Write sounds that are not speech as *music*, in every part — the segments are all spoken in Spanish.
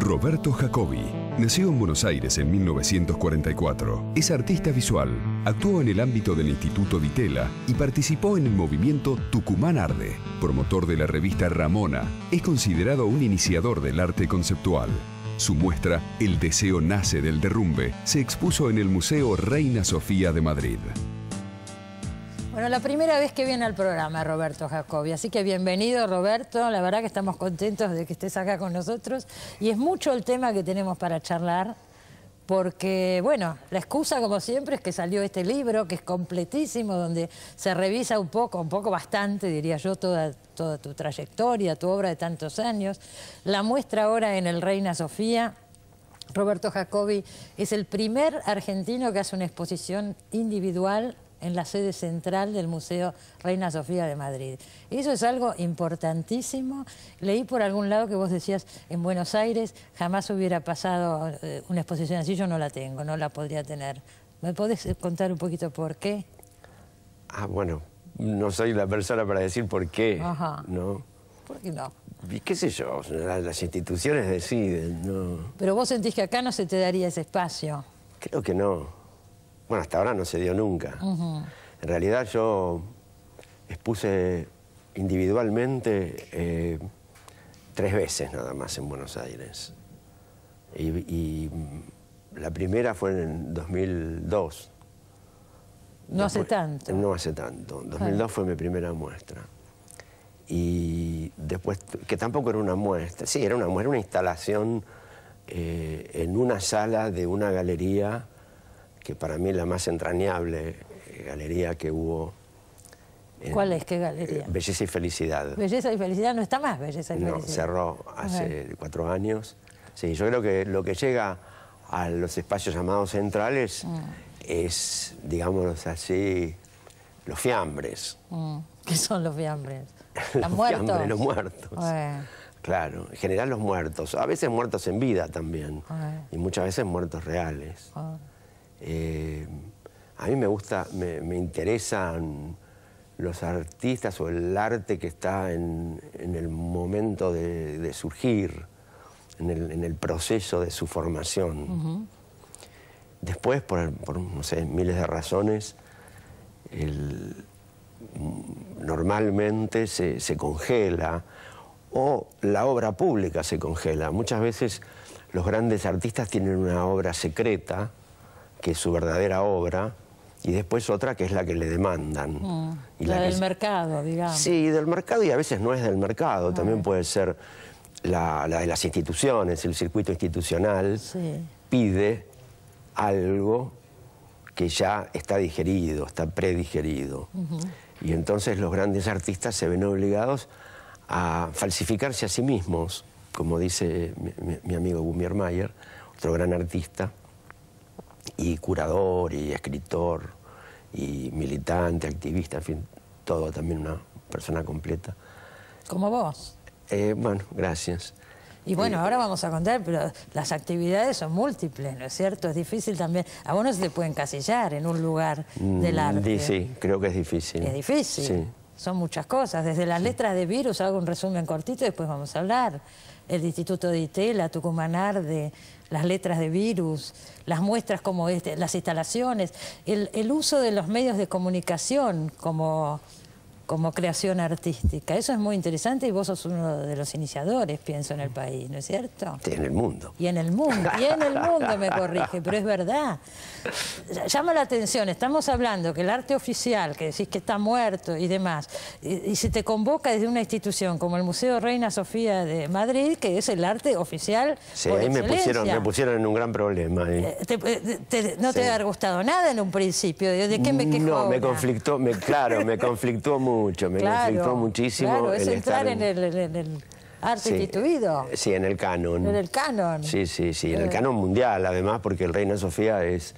Roberto Jacobi. Nació en Buenos Aires en 1944. Es artista visual. Actuó en el ámbito del Instituto Vitela y participó en el movimiento Tucumán Arde. Promotor de la revista Ramona, es considerado un iniciador del arte conceptual. Su muestra, El deseo nace del derrumbe, se expuso en el Museo Reina Sofía de Madrid. Bueno, la primera vez que viene al programa Roberto Jacobi, así que bienvenido Roberto, la verdad que estamos contentos de que estés acá con nosotros y es mucho el tema que tenemos para charlar porque, bueno, la excusa como siempre es que salió este libro que es completísimo, donde se revisa un poco, un poco bastante diría yo, toda, toda tu trayectoria, tu obra de tantos años, la muestra ahora en el Reina Sofía, Roberto Jacobi es el primer argentino que hace una exposición individual en la sede central del Museo Reina Sofía de Madrid. Eso es algo importantísimo. Leí por algún lado que vos decías, en Buenos Aires jamás hubiera pasado eh, una exposición así, yo no la tengo, no la podría tener. ¿Me podés eh, contar un poquito por qué? Ah, bueno, no soy la persona para decir por qué, ¿no? ¿Por qué no? qué sé yo, las instituciones deciden, ¿no? Pero vos sentís que acá no se te daría ese espacio. Creo que no. Bueno, hasta ahora no se dio nunca. En realidad yo expuse individualmente eh, tres veces nada más en Buenos Aires. Y, la primera fue en 2002. No hace tanto. No hace tanto. 2002 fue mi primera muestra. Y después, que tampoco era una muestra, sí, era una muestra, una instalación eh, en una sala de una galería que para mí es la más entrañable eh, galería que hubo. ¿Cuál es? ¿Qué galería? Eh, Belleza y Felicidad. Belleza y Felicidad no está más, Belleza y Felicidad. No, cerró hace cuatro años. Sí, yo creo que lo que llega a los espacios llamados centrales mm. es, digamos así, los fiambres. Mm. ¿Qué son los fiambres? *laughs* los, muertos. los muertos. Claro, en general los muertos, a veces muertos en vida también, y muchas veces muertos reales. Eh, a mí me gusta, me, interesan los artistas o el arte que está en, el momento de, surgir, en el, proceso de su formación. Después, por, miles de razones, normalmente se, congela o la obra pública se congela. Muchas veces los grandes artistas tienen una obra secreta que es su verdadera obra, y después otra que es la que le demandan. Ah, y la, del mercado, digamos. Sí, del mercado y a veces no es del mercado, ah. también puede ser la, de las instituciones, el circuito institucional pide algo que ya está digerido, está predigerido. Y entonces los grandes artistas se ven obligados a falsificarse a sí mismos, como dice mi, amigo Gumier Mayer, otro gran artista, y curador, y escritor, y militante, activista, en fin, todo, también una persona completa. ¿Como vos? Eh, bueno, gracias. Y bueno, eh, ahora vamos a contar, pero las actividades son múltiples, ¿no es cierto? Es difícil también. A no se te puede encasillar en un lugar del mm, arte. Sí, creo que es difícil. Es difícil. Son muchas cosas, desde las letras de virus, hago un resumen cortito y después vamos a hablar el Instituto de Itela, la las letras de virus, las muestras como este, las instalaciones, el uso de los medios de comunicación como como creación artística. Eso es muy interesante y vos sos uno de los iniciadores, pienso, en el país, ¿no es cierto? en el mundo. Y en el mundo, y en el mundo me corrige, pero es verdad. Llama la atención, estamos hablando que el arte oficial, que decís que está muerto y demás, y, si se te convoca desde una institución como el Museo Reina Sofía de Madrid, que es el arte oficial. Sí, ahí me pusieron, me pusieron en un gran problema. ¿eh? Eh, eh, no te ha gustado nada en un principio, ¿de qué me quejó? No, me conflictó, claro, me conflictó mucho mucho, me claro, muchísimo. es entrar en, el, arte sí, instituido. Sí, en el canon. En el canon. Sí, sí, sí, en el eh. canon mundial, además, porque el Reina Sofía es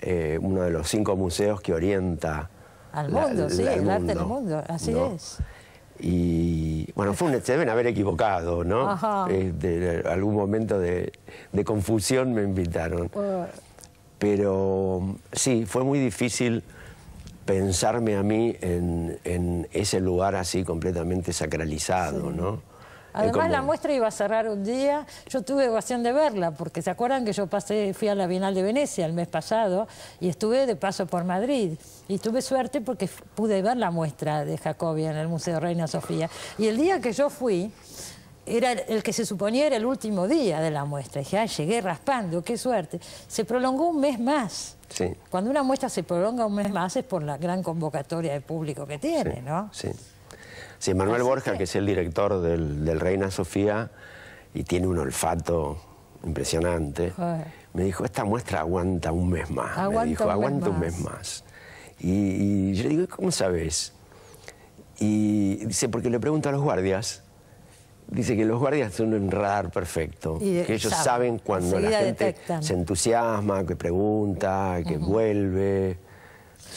eh, uno de los cinco museos que orienta... Al mundo, sí, el, arte del mundo, así es. Y bueno, fue un, se deben haber equivocado, ¿no? Ajá. Eh, de, algún momento de, confusión me invitaron. Oh. Pero sí, fue muy difícil pensarme a mí en, ese lugar así completamente sacralizado, ¿no? Además la muestra iba a cerrar un día, yo tuve ocasión de verla, porque se acuerdan que yo pasé, fui a la Bienal de Venecia el mes pasado y estuve de paso por Madrid. Y tuve suerte porque pude ver la muestra de Jacobi en el Museo Reina Sofía. Y el día que yo fui, era el que se suponía era el último día de la muestra. Y dije, ah, llegué raspando, qué suerte. Se prolongó un mes más. Sí. Cuando una muestra se prolonga un mes más es por la gran convocatoria de público que tiene, ¿no? Sí. Sí, Manuel Borja, que... es el director del, Reina Sofía y tiene un olfato impresionante, me dijo, esta muestra aguanta un mes más. me dijo, aguanta un mes más. Y, y yo le digo, ¿cómo sabes? Y dice, porque le pregunto a los guardias, Dice que los guardias son un radar perfecto, que ellos saben, cuando la gente se entusiasma, que pregunta, que vuelve.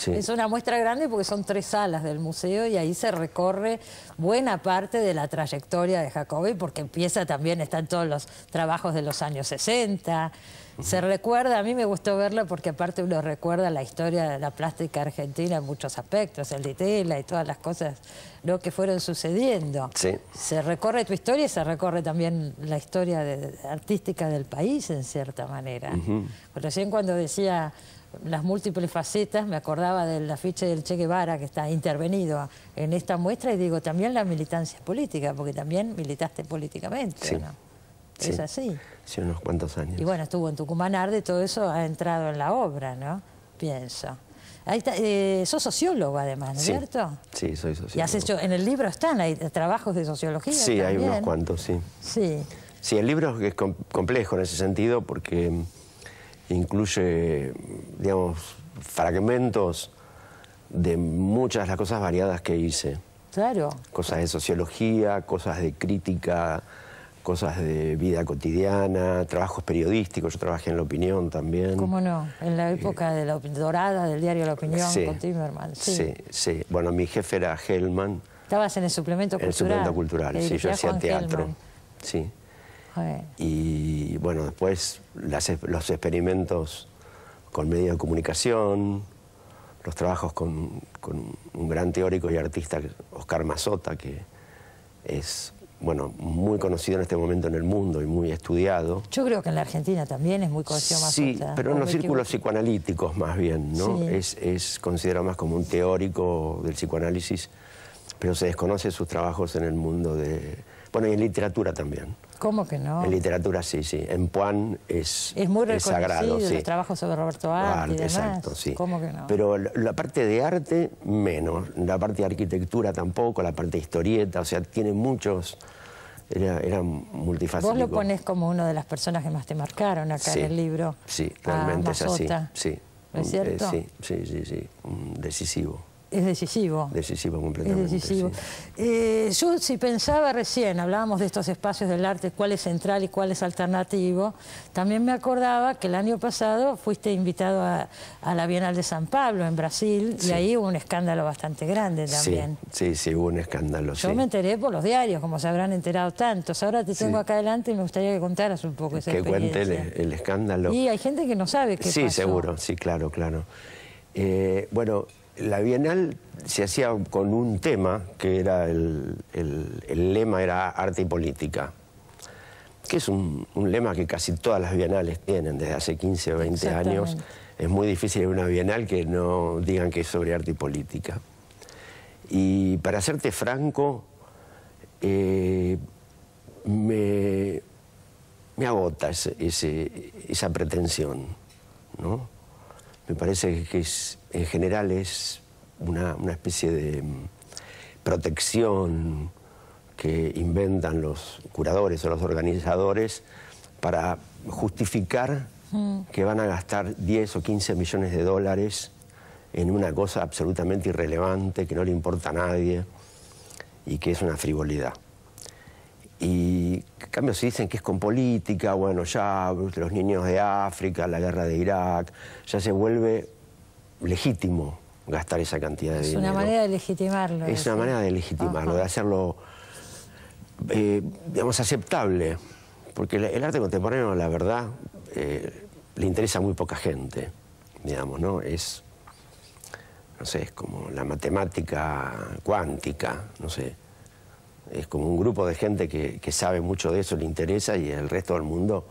Es una muestra grande porque son tres salas del museo y ahí se recorre buena parte de la trayectoria de Jacobi porque empieza también, están todos los trabajos de los años 60. Se recuerda, a mí me gustó verla porque aparte uno recuerda la historia de la plástica argentina en muchos aspectos, el de tela y todas las cosas lo que fueron sucediendo. Se recorre tu historia y se recorre también la historia artística del país en cierta manera. Recién cuando decía las múltiples facetas, me acordaba del afiche del Che Guevara que está intervenido en esta muestra y digo, también la militancia política, porque también militaste políticamente, Es así. Sí, unos cuantos años. Y bueno, estuvo en Tucumán Arde, todo eso ha entrado en la obra, ¿no? Pienso. Ahí eh, sos sociólogo además, ¿no es cierto? Sí, soy sociólogo. Y has hecho, en el libro están, hay trabajos de sociología Sí, hay unos cuantos, sí. Sí. Sí, el libro es complejo en ese sentido porque incluye, digamos, fragmentos de muchas de las cosas variadas que hice. Claro. Cosas de sociología, cosas de crítica, cosas de vida cotidiana, trabajos periodísticos. Yo trabajé en La Opinión también. ¿Cómo no? En la época de la dorada del diario La Opinión sí, con Sí. sí, Bueno, mi jefe era Hellman. Estabas en el suplemento cultural. En el suplemento cultural, sí. Yo hacía teatro. Sí. Y bueno, después los experimentos con medios de comunicación, los trabajos con, un gran teórico y artista, Oscar Mazota, que es bueno, muy conocido en este momento en el mundo y muy estudiado. Yo creo que en la Argentina también es muy conocido Mazota. Sí, pero en los círculos psicoanalíticos más bien, ¿no? Es, es considerado más como un teórico del psicoanálisis, pero se desconoce sus trabajos en el mundo de... Bueno, y en literatura también. ¿Cómo que no? En literatura sí, sí. En Puan es, es muy reconocido, sagrado, sí. los trabajos sobre Roberto Arlt, Exacto, sí. ¿Cómo que no? Pero la parte de arte, menos. La parte de arquitectura tampoco, la parte de historieta, o sea, tiene muchos... Era, multifacético. Vos lo pones como una de las personas que más te marcaron acá en el libro. Sí, realmente ah, es así. Sí. es cierto? Eh, sí, sí, sí. Mm, decisivo. Es decisivo. Decisivo completamente. Es decisivo. Eh, yo si pensaba recién, hablábamos de estos espacios del arte, cuál es central y cuál es alternativo, también me acordaba que el año pasado fuiste invitado a, la Bienal de San Pablo en Brasil y ahí hubo un escándalo bastante grande también. Sí, sí, hubo un escándalo. Yo me enteré por los diarios, como se habrán enterado tantos. Ahora te tengo acá adelante y me gustaría que contaras un poco esa Que cuente el, escándalo. Y hay gente que no sabe qué sí, pasó. Sí, seguro, sí, claro, claro. Eh, bueno, la Bienal se hacía con un tema que era el, lema era arte y política, que es un, lema que casi todas las bienales tienen desde hace 15 o 20 años. Es muy difícil una bienal que no digan que es sobre arte y política. Y para serte franco, eh, me, agota esa pretensión. ¿no? Me parece que es en general es una, especie de mm, protección que inventan los curadores o los organizadores para justificar mm. que van a gastar 10 o 15 millones de dólares en una cosa absolutamente irrelevante, que no le importa a nadie y que es una frivolidad. Y en cambio si dicen que es con política, bueno, ya los niños de África, la guerra de Irak, ya se vuelve legítimo gastar esa cantidad de dinero. Es una manera de legitimarlo. Es una manera de legitimarlo, de hacerlo, eh, digamos, aceptable. Porque el, arte contemporáneo, la verdad, eh, le interesa a muy poca gente, digamos, ¿no? Es, no sé, es como la matemática cuántica, no sé. Es como un grupo de gente que, que sabe mucho de eso, le interesa y el resto del mundo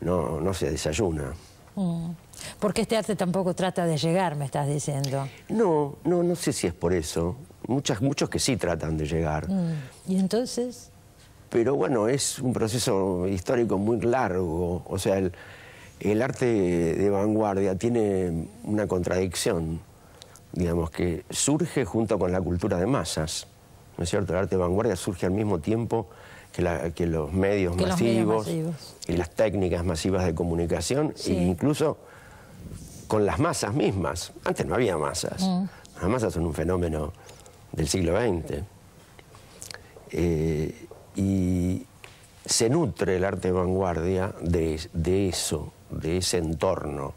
no, no se desayuna. Mm. Porque este arte tampoco trata de llegar, me estás diciendo. No, no, no sé si es por eso. Muchas, muchos que sí tratan de llegar. Mm. ¿Y entonces? Pero bueno, es un proceso histórico muy largo. O sea, el, el arte de vanguardia tiene una contradicción, digamos, que surge junto con la cultura de masas. ¿No es cierto? El arte de vanguardia surge al mismo tiempo que, los, medios, masivos, y las técnicas masivas de comunicación, e incluso con las masas mismas. Antes no había masas. Mm. Las masas son un fenómeno del siglo XX. Eh, y se nutre el arte de vanguardia de, eso, de ese entorno.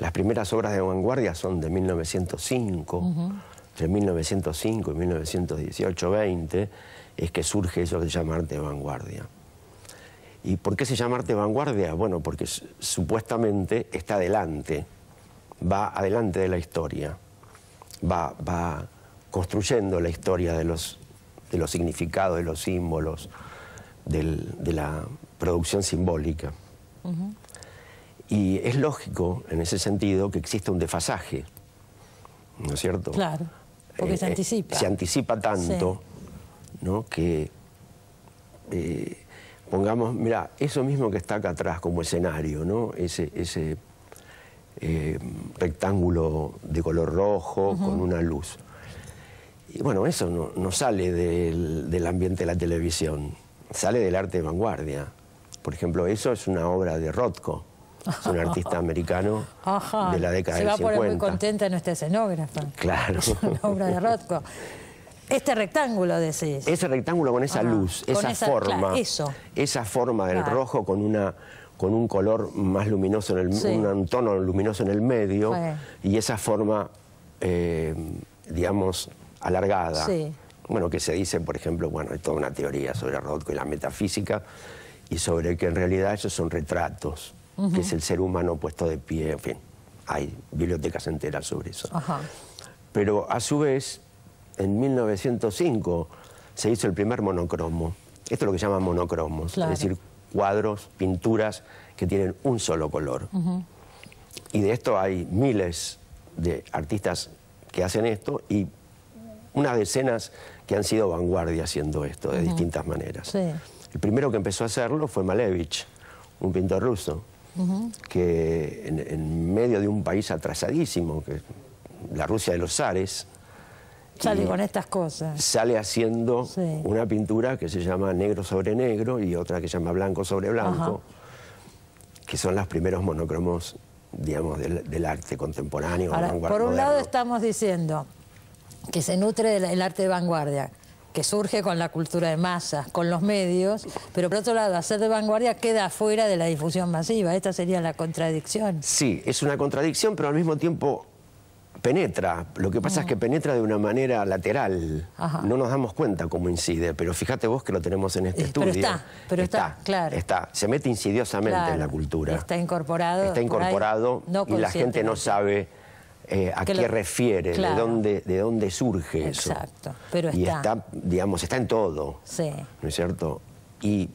Las primeras obras de vanguardia son de 1905, de entre 1905 y 1918-20, es que surge eso de llamarte vanguardia. ¿Y por qué se llama arte vanguardia? Bueno, porque supuestamente está adelante, va adelante de la historia, va, va construyendo la historia de los, de los significados, de los símbolos, de la producción simbólica. Y es lógico, en ese sentido, que existe un desfasaje, ¿no es cierto? Claro, porque se eh, eh, anticipa. Se anticipa tanto. ¿no? que eh, pongamos, mira, eso mismo que está acá atrás como escenario, ¿no? ese, ese eh, rectángulo de color rojo con una luz. Y bueno, eso no, sale del, ambiente de la televisión, sale del arte de vanguardia. Por ejemplo, eso es una obra de Rothko, un artista *laughs* americano de la década de 50. Se va a poner muy contenta este escenógrafa. Claro. Es una obra de Rothko. *laughs* Este rectángulo, decís. Ese rectángulo con esa luz, esa, forma. Esa forma del rojo con con un color más luminoso, en el, un tono luminoso en el medio y esa forma, eh, digamos, alargada. Bueno, que se dice, por ejemplo, bueno, es toda una teoría sobre Rothko y la metafísica y sobre que en realidad esos son retratos, que es el ser humano puesto de pie, en fin, hay bibliotecas enteras sobre eso. Pero a su vez, en 1905 se hizo el primer monocromo. Esto es lo que llaman monocromos, es decir, cuadros, pinturas que tienen un solo color. Y de esto hay miles de artistas que hacen esto y unas decenas que han sido vanguardia haciendo esto de distintas maneras. El primero que empezó a hacerlo fue Malevich, un pintor ruso, que en, medio de un país atrasadísimo, que la Rusia de los zares, Sale con estas cosas. Sale haciendo una pintura que se llama negro sobre negro y otra que se llama blanco sobre blanco, que son los primeros monocromos, digamos, del, arte contemporáneo. por un lado estamos diciendo que se nutre del el arte de vanguardia, que surge con la cultura de masas, con los medios, pero por otro lado, hacer de vanguardia queda fuera de la difusión masiva. Esta sería la contradicción. Sí, es una contradicción, pero al mismo tiempo penetra, lo que pasa es que ah. penetra de una manera lateral. No nos damos cuenta cómo incide, pero fíjate vos que lo tenemos en este eh, estudio. Está, pero está, claro. Está, se mete insidiosamente en la cultura. Está incorporado. Está incorporado y la gente no sabe eh, a qué refiere, de, dónde, de dónde surge eso. Exacto, pero Y está, digamos, está en todo. Sí. ¿No es cierto? Y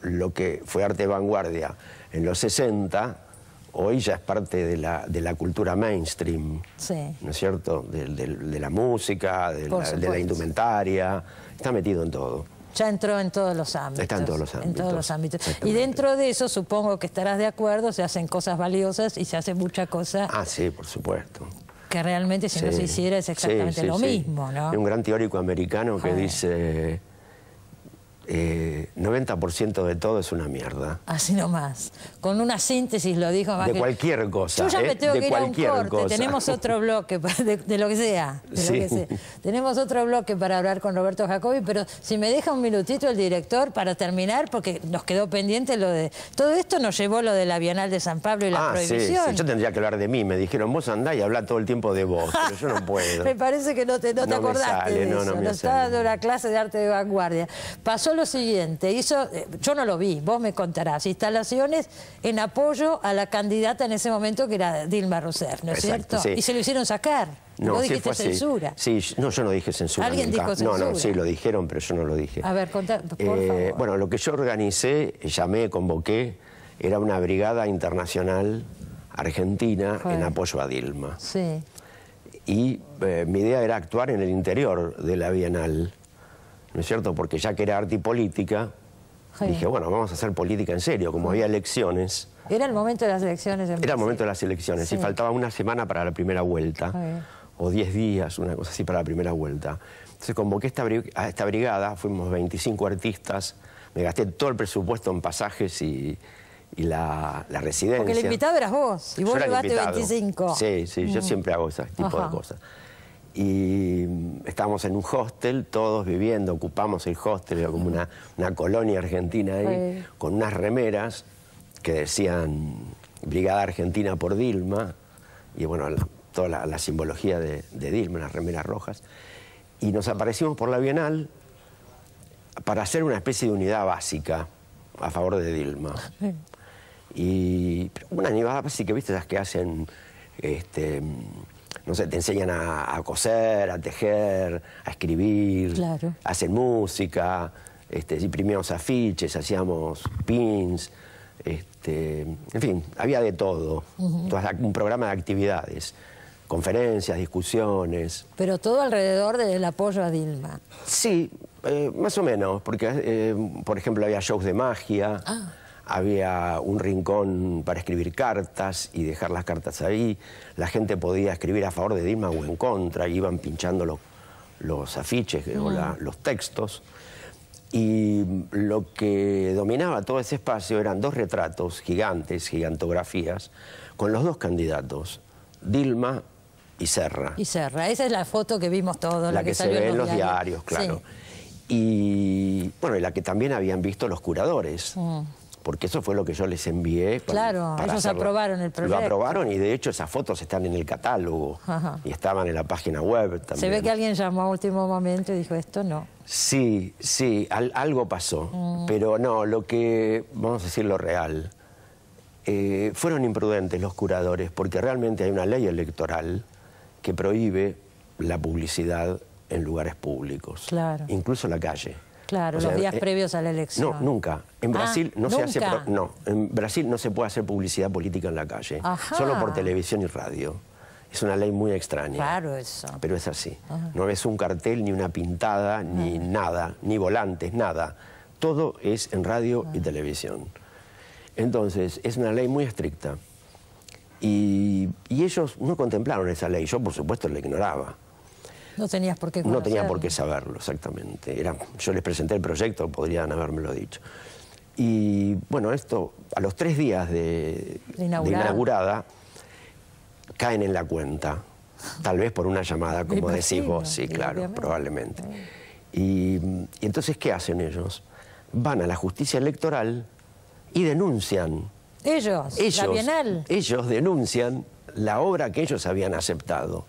lo que fue arte vanguardia en los 60 hoy ya es parte de la, cultura mainstream, ¿no es cierto? De, la música, de la, indumentaria, está metido en todo. Ya entró en todos los ámbitos. Está en todos los ámbitos. Y dentro de eso, supongo que estarás de acuerdo, se hacen cosas valiosas y se hace mucha cosa... Ah, sí, por supuesto que realmente si no se hiciera es exactamente lo mismo, ¿no? Hay un gran teórico americano que dice, eh, ciento de todo es una mierda. Así nomás. Con una síntesis lo dijo De cualquier cosa. Yo ya ¿eh? me tengo que ir a un corte. Tenemos otro bloque, de, lo que sea, Tenemos otro bloque para hablar con Roberto Jacobi, pero si me deja un minutito el director para terminar, porque nos quedó pendiente lo de... Todo esto nos llevó lo de la Bienal de San Pablo y la ah, prohibición. Yo tendría que hablar de mí. Me dijeron, vos andá y habla todo el tiempo de vos, pero yo no *laughs* puedo. me parece que no te, no, te acordaste de eso. me estaba dando una clase de arte de vanguardia. Pasó lo siguiente, hizo eh, yo no lo vi, vos me contarás, instalaciones en apoyo a la candidata en ese momento que era Dilma Rousseff, ¿no es cierto? Y se lo hicieron sacar. No, dijiste censura. Sí, no, yo no dije censura. ¿Alguien dijo censura? No, no, sí, lo dijeron, pero yo no lo dije. A ver, contá, por eh, favor. Bueno, lo que yo organicé, llamé, convoqué, era una brigada internacional argentina en apoyo a Dilma. Sí. Y eh, mi idea era actuar en el interior de la Bienal, ¿no es cierto? Porque ya que era arte y política, Dije, bueno, vamos a hacer política en serio, como había elecciones. Era el momento de las elecciones. En Era el momento de las elecciones y faltaba una semana para la primera vuelta, o 10 días, una cosa así, para la primera vuelta. Entonces convoqué esta a esta brigada, fuimos 25 artistas, me gasté todo el presupuesto en pasajes y, la, residencia. Porque el invitado eras vos, y vos llevaste 25. Sí, sí, yo mm. siempre hago ese tipo de cosas y mm, estábamos en un hostel, todos viviendo, ocupamos el hostel, como una, colonia argentina ahí, con unas remeras que decían Brigada Argentina por Dilma, y bueno, toda la, simbología de, Dilma, las remeras rojas, y nos aparecimos por la Bienal para hacer una especie de unidad básica a favor de Dilma. Y una unidad básica, ¿viste? Las que hacen... Este, no sé, te enseñan a, coser, a tejer, a escribir, hacen música, este, imprimíamos afiches, hacíamos pins, este, en fin, había de todo, un programa de actividades, conferencias, discusiones. Pero todo alrededor del apoyo a Dilma. Sí, eh, más o menos, porque eh, por ejemplo había shows de magia. Ah había un rincón para escribir cartas y dejar las cartas ahí. La gente podía escribir a favor de Dilma o en contra, iban pinchando los, afiches eh, o mm. los textos. Y lo que dominaba todo ese espacio eran dos retratos gigantes, gigantografías, con los dos candidatos, Dilma y Serra. Y Serra, esa es la foto que vimos todos. La, que, salió se ve en los diarios, claro. Y bueno, y la que también habían visto los curadores. Mm porque eso fue lo que yo les envié. claro, ellos aprobaron el proyecto. Lo aprobaron y de hecho esas fotos están en el catálogo y estaban en la página web también. Se ve que alguien llamó a último momento y dijo, esto no. Sí, sí, algo pasó, mm. pero no, lo que, vamos a decir lo real, eh, fueron imprudentes los curadores porque realmente hay una ley electoral que prohíbe la publicidad en lugares públicos, incluso en la calle. Claro, los días eh, previos a la elección. No, nunca. En ah, Brasil no se hace no, en Brasil no se puede hacer publicidad política en la calle, solo por televisión y radio. Es una ley muy extraña. Claro, eso. Pero es así. No ves un cartel, ni una pintada, ni nada, ni volantes, nada. Todo es en radio y televisión. Entonces, es una ley muy estricta. Y, y ellos no contemplaron esa ley. Yo, por supuesto, la ignoraba. No tenías por qué No tenía por qué saberlo, exactamente. Era, yo les presenté el proyecto, podrían habérmelo dicho. Y bueno, esto, a los tres días de, inaugurada. caen en la cuenta. Tal vez por una llamada, como decís vos, sí, claro, probablemente. Y, entonces, ¿qué hacen ellos? Van a la justicia electoral y denuncian. Ellos, ellos Ellos denuncian la obra que ellos habían aceptado.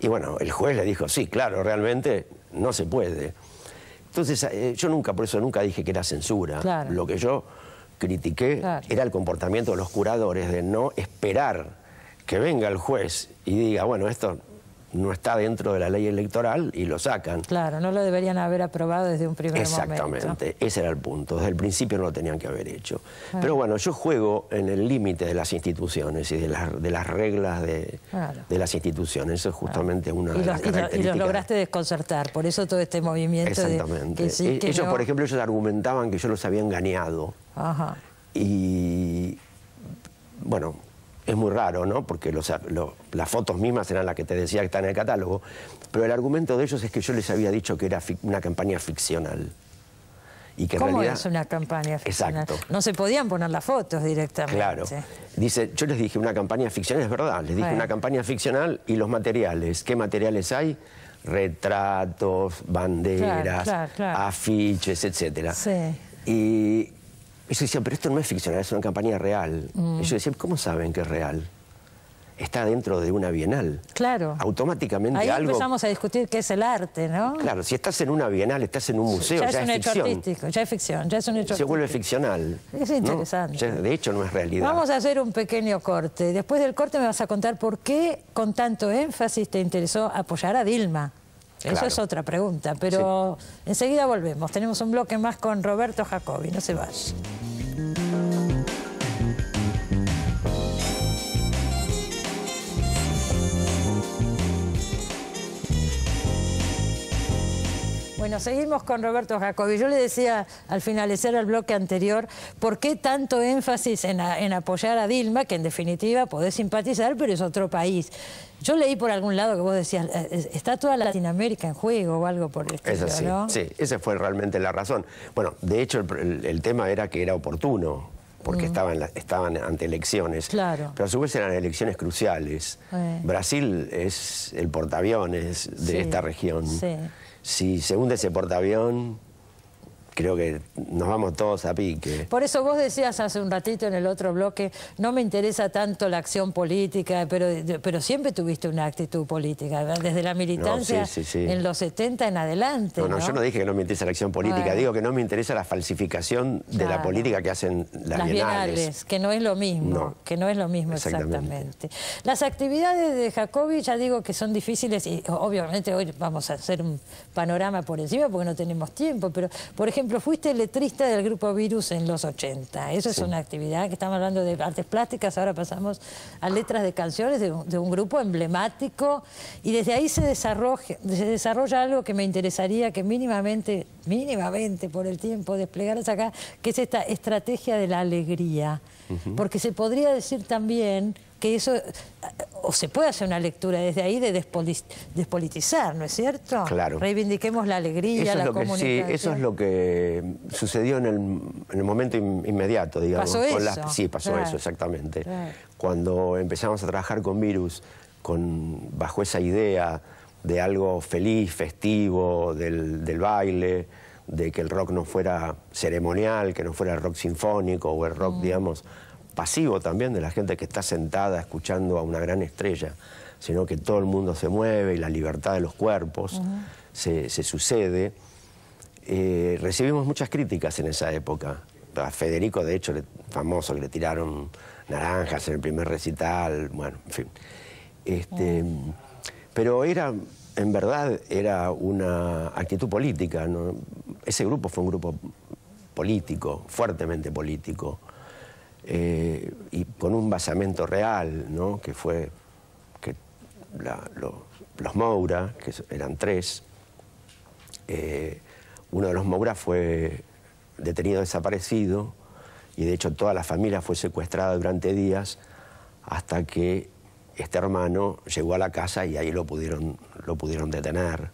Y bueno, el juez le dijo, sí, claro, realmente no se puede. Entonces, eh, yo nunca, por eso nunca dije que era censura. Lo que yo critiqué era el comportamiento de los curadores de no esperar que venga el juez y diga, bueno, esto no está dentro de la ley electoral y lo sacan. Claro, no lo deberían haber aprobado desde un primer momento. Exactamente, ese era el punto. Desde el principio no lo tenían que haber hecho. Pero bueno, yo juego en el límite de las instituciones y de, de las reglas de, las instituciones. Eso es justamente una de las características. Y los lograste desconcertar, por eso todo este movimiento. Exactamente. E ellos, por ejemplo, ellos argumentaban que yo los había engañado. Ajá. Y bueno, es muy raro, ¿no? Porque las fotos mismas eran las que te decía que están en el catálogo, pero el argumento de ellos es que yo les había dicho que era una campaña ficcional. Y que ¿Cómo en realidad... es una campaña ficcional? Exacto. No se podían poner las fotos directamente. Claro. Dice, yo les dije una campaña ficcional, es verdad, les dije una campaña ficcional y los materiales. ¿Qué materiales hay? Retratos, banderas, afiches, etc. Sí. Y ellos decían, pero esto no es ficcional, es una campaña real. Ellos mm. decían, ¿cómo saben que es real? Está dentro de una bienal. Claro. Automáticamente Ahí empezamos a discutir qué es el arte, ¿no? Claro, si estás en una bienal, estás en un museo, ya, ya es, un hecho artístico, ya es ficción, ya es un hecho Se vuelve ficcional. Es interesante. de hecho, no es realidad. Vamos a hacer un pequeño corte. Después del corte me vas a contar por qué con tanto énfasis te interesó apoyar a Dilma. Eso es otra pregunta, pero enseguida volvemos. Tenemos un bloque más con Roberto Jacobi, no se vaya. Bueno, seguimos con Roberto Jacobi. Yo le decía al finalizar el bloque anterior, ¿por qué tanto énfasis en, apoyar a Dilma, que en definitiva podés simpatizar, pero es otro país? Yo leí por algún lado que vos decías, eh, eh, está toda Latinoamérica en juego o algo por el estilo, esa fue realmente la razón. Bueno, de hecho el, tema era que era oportuno, porque mm. estaban, estaban ante elecciones. Claro. Pero a su vez eran elecciones cruciales. Eh. Brasil es el portaaviones de esta región. Sí si se hunde ese portaavión, creo que nos vamos todos a pique. Por eso vos decías hace un ratito en el otro bloque, no me interesa tanto la acción política, pero, pero siempre tuviste una actitud política, desde la militancia en los 70 en adelante. No, yo no dije que no me interesa la acción política, digo que no me interesa la falsificación de la política que hacen las, las bienales. Que no es lo mismo, que no es lo mismo exactamente. exactamente. Las actividades de Jacobi ya digo que son difíciles y obviamente hoy vamos a hacer un panorama por encima porque no tenemos tiempo, pero por ejemplo, ...pero fuiste letrista del grupo Virus en los 80. Eso es una actividad que estamos hablando de artes plásticas, ahora pasamos a letras de canciones de un, grupo emblemático y desde ahí se desarrolla, algo que me interesaría que mínimamente, mínimamente por el tiempo desplegaras acá, que es esta estrategia de la alegría. Porque se podría decir también que eso, eh, o se puede hacer una lectura desde ahí de despolitizar, ¿no es cierto? Claro. Reivindiquemos la alegría, la lo Que, sí, eso es lo que sucedió en el, momento inmediato, digamos. ¿Pasó sí, pasó eso, exactamente. Cuando empezamos a trabajar con Virus, con, bajo esa idea de algo feliz, festivo, del, del baile, de que el rock no fuera ceremonial, que no fuera el rock sinfónico o el rock, mm. digamos, pasivo también de la gente que está sentada escuchando a una gran estrella, sino que todo el mundo se mueve y la libertad de los cuerpos se, sucede. Eh, recibimos muchas críticas en esa época. A Federico, de hecho, famoso, que le tiraron naranjas en el primer recital, bueno, en fin. Este, pero era, en verdad, era una actitud política. Ese grupo fue un grupo político, fuertemente político. Eh, y con un basamento real, que fue que los Moura, que eran tres, eh, uno de los Moura fue detenido desaparecido y de hecho toda la familia fue secuestrada durante días hasta que este hermano llegó a la casa y ahí lo pudieron, lo pudieron detener.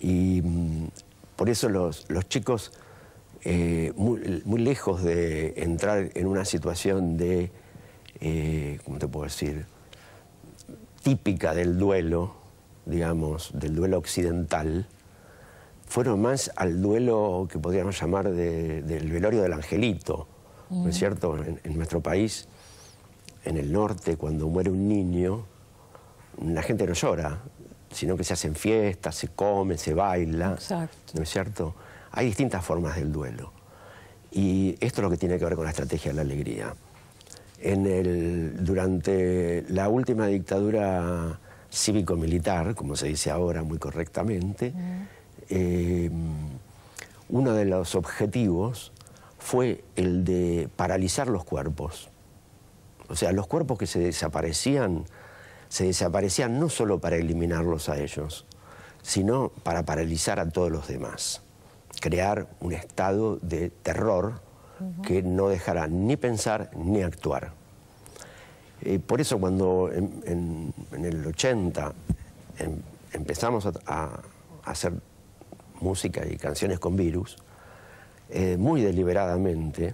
Y mm, por eso los chicos eh, muy, lejos de entrar en una situación de, eh, ¿cómo te puedo decir?, típica del duelo, digamos, del duelo occidental, fueron más al duelo que podríamos llamar del velorio del angelito, ¿no es cierto? En, nuestro país, en el norte, cuando muere un niño, la gente no llora, sino que se hacen fiestas, se come, se baila, ¿no es cierto? Hay distintas formas del duelo. Y esto es lo que tiene que ver con la estrategia de la alegría. En durante la última dictadura cívico-militar, como se dice ahora muy correctamente, eh, uno de los objetivos fue el de paralizar los cuerpos. O sea, los cuerpos que se desaparecían, se desaparecían no solo para eliminarlos a ellos, sino para paralizar a todos los demás crear un estado de terror que no dejará ni pensar ni actuar. Y eh, por eso cuando en, el 80 em, empezamos a, hacer música y canciones con virus, eh, muy deliberadamente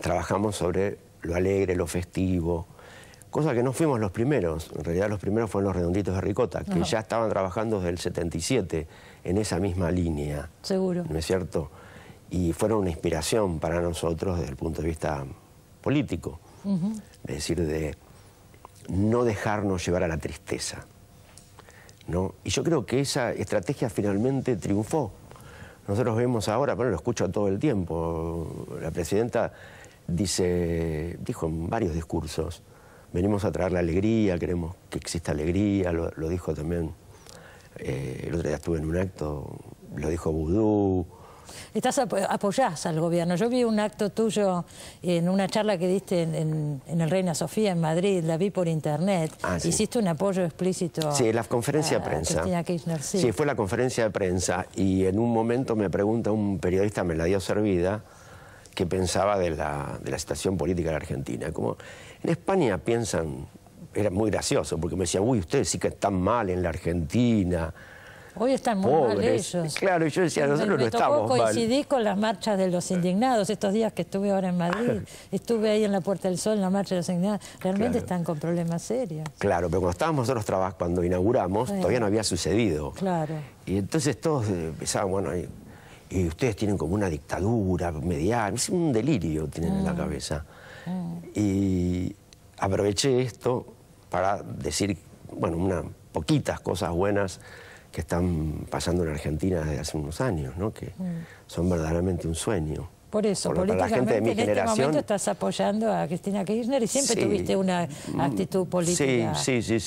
trabajamos sobre lo alegre, lo festivo, cosa que no fuimos los primeros. En realidad los primeros fueron los redonditos de ricota, que ya estaban trabajando desde el 77 en esa misma línea. Seguro. ¿No es cierto? Y fueron una inspiración para nosotros desde el punto de vista político. Es decir, de no dejarnos llevar a la tristeza. Y yo creo que esa estrategia finalmente triunfó. Nosotros vemos ahora, pero lo escucho todo el tiempo, la presidenta dice, dijo en varios discursos, venimos a traer la alegría, queremos que exista alegría, lo, dijo también, eh, el otro día estuve en un acto, lo dijo Vudú. Estás apoyás al gobierno. Yo vi un acto tuyo en una charla que diste en, el Reina Sofía en Madrid, la vi por internet. Ah, Hiciste un apoyo explícito. Sí, la conferencia de prensa. sí. fue la conferencia de prensa y en un momento me pregunta un periodista, me la dio servida, qué pensaba de la, de la situación política de la Argentina. En España piensan, era muy gracioso, porque me decían, uy, ustedes sí que están mal en la Argentina. Hoy están muy mal ellos. Claro, yo decía, nosotros no estamos coincidí con las marchas de los indignados estos días que estuve ahora en Madrid. Estuve ahí en la Puerta del Sol, en la marcha de los indignados. Realmente están con problemas serios. Claro, pero cuando estábamos nosotros trabajando, cuando inauguramos, todavía no había sucedido. Claro. Y entonces todos eh, pensaban, bueno, y, ustedes tienen como una dictadura mediana Es un delirio tienen en la cabeza. Y aproveché esto para decir, bueno, unas poquitas cosas buenas que están pasando en Argentina desde hace unos años, ¿no? que son verdaderamente un sueño. Por eso, políticamente mi en este generación, este momento estás apoyando a Cristina Kirchner y siempre tuviste una mm. actitud política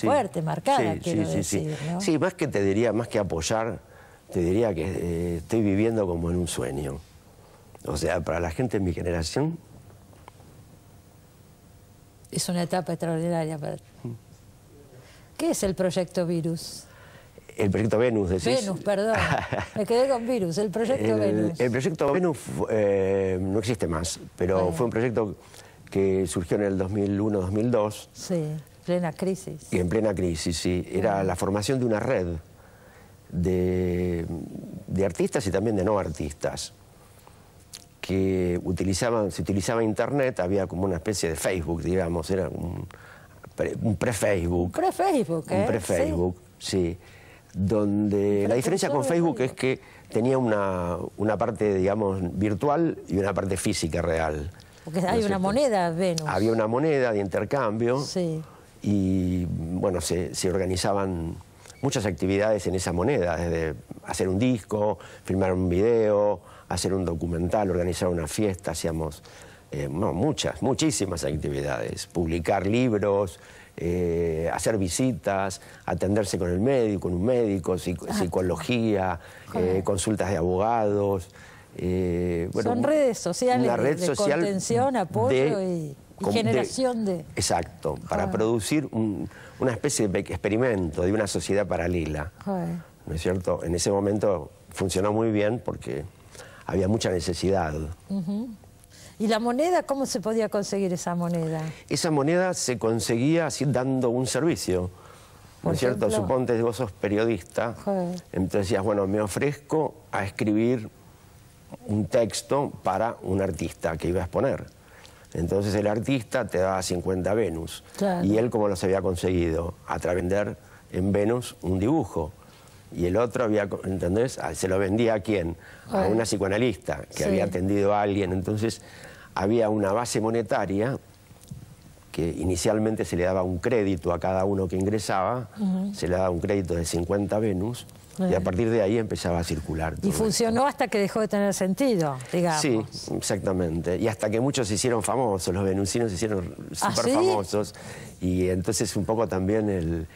fuerte, marcada, quiero decir. Sí. más que te diría, más que apoyar, te diría que eh, estoy viviendo como en un sueño. O sea, para la gente de mi generación es una etapa extraordinaria ¿Qué es el proyecto Virus? El proyecto Venus, decís. Venus, perdón. *laughs* Me quedé con Virus, el proyecto Venus. El proyecto Venus eh, no existe más, pero fue un proyecto que surgió en el 2001-2002. Sí, en plena crisis. Y en plena crisis, sí. Era la formación de una red de artistas y también de no artistas que utilizaban, se utilizaba Internet, había como una especie de Facebook, digamos, era un, pre-Facebook. Pre-Facebook, Un ¿eh? pre-Facebook, sí. Donde la diferencia con Facebook es que tenía una, parte, digamos, virtual y una parte física real. Porque hay una moneda, Venus. Había una moneda de intercambio. Y, bueno, se, se organizaban muchas actividades en esa moneda, desde hacer un disco, filmar un video, hacer un documental, organizar una fiesta, hacíamos eh, no, muchas, muchísimas actividades, publicar libros, eh, hacer visitas, atenderse con el médico, con un médico, ah. psicología, eh, consultas de abogados. Bueno, Son redes sociales red de, contención, apoyo y, generación de, Exacto, para ah. producir un, una especie de experimento de una sociedad paralela. ¿No es cierto? En ese momento funcionó muy bien porque había mucha necesidad. ¿Y la moneda? ¿Cómo se podía conseguir esa moneda? Esa moneda se conseguía así, dando un servicio. Por cierto? Suponte que vos sos periodista, entonces decías, bueno, me ofrezco a escribir un texto para un artista que iba a exponer. Entonces el artista te daba 50 Venus. Y él, ¿cómo los había conseguido? A en Venus un dibujo y el otro había, ¿entendés? Ah, se lo vendía a quién? A una psicoanalista que había atendido a alguien. Entonces había una base monetaria que inicialmente se le daba un crédito a cada uno que ingresaba, se le daba un crédito de 50 Venus, y a partir de ahí empezaba a circular. y funcionó hasta que dejó de tener sentido, digamos. Sí, exactamente. Y hasta que muchos se hicieron famosos, los venusinos se hicieron ¿Ah, súper famosos, y entonces un poco también el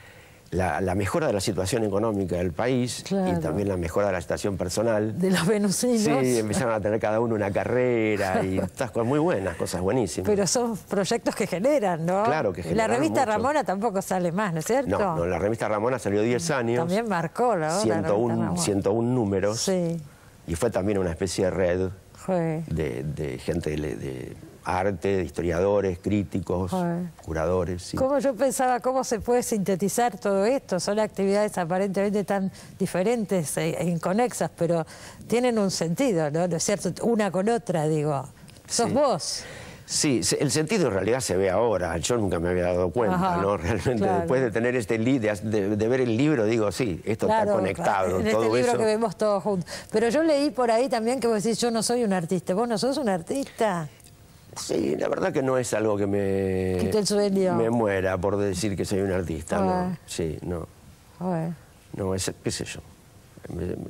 la, mejora de la situación económica del país y también la mejora de la situación personal. De los venusinos. Sí, empezaron a tener cada uno una carrera y *laughs* estas cosas muy buenas, cosas buenísimas. Pero son proyectos que generan, ¿no? Claro que generan. La revista Ramona tampoco sale más, ¿no es cierto? No, la revista Ramona salió 10 mm, años. También marcó la, 101, 101 números. Sí. Y fue también una especie de red de, gente de arte, historiadores, críticos, curadores. Sí. ¿Cómo yo pensaba cómo se puede sintetizar todo esto? Son actividades aparentemente tan diferentes e, e inconexas, pero tienen un sentido, ¿no? es cierto? Una con otra, digo. Sos vos. Sí, el sentido en realidad se ve ahora, yo nunca me había dado cuenta, ¿no? *laughs* Realmente después de tener este libro, de, ver el libro digo, sí, esto está conectado, en este libro que vemos todos juntos. Pero yo leí por ahí también que vos decís, yo no soy un artista, vos no sos un artista. Sí, la verdad que no es algo que me... Me muera por decir que soy un artista, no. Sí, no. No, es, qué sé yo.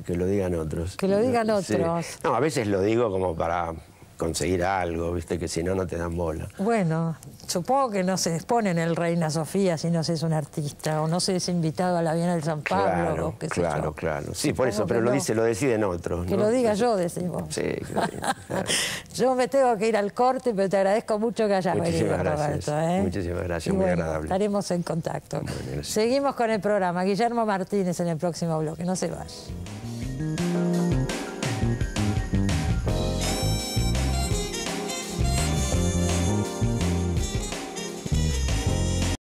Que lo digan otros. Que lo digan otros. No, a veces lo digo como para conseguir algo, viste que si no, no te dan bola. Bueno, supongo que no se expone en el Reina Sofía si no se es un artista o no se es invitado a la Bienal del San Pablo. Claro, o qué claro, sé claro. Sí, por eso, pero lo, dice, lo deciden otros. Que lo diga yo, decimos. Sí, *laughs* Yo me tengo que ir al corte, pero te agradezco mucho que hayas venido, Roberto. ¿eh? Muchísimas gracias, muy agradable. Estaremos en contacto. Seguimos con el programa. Guillermo Martínez en el próximo bloque. No se vaya.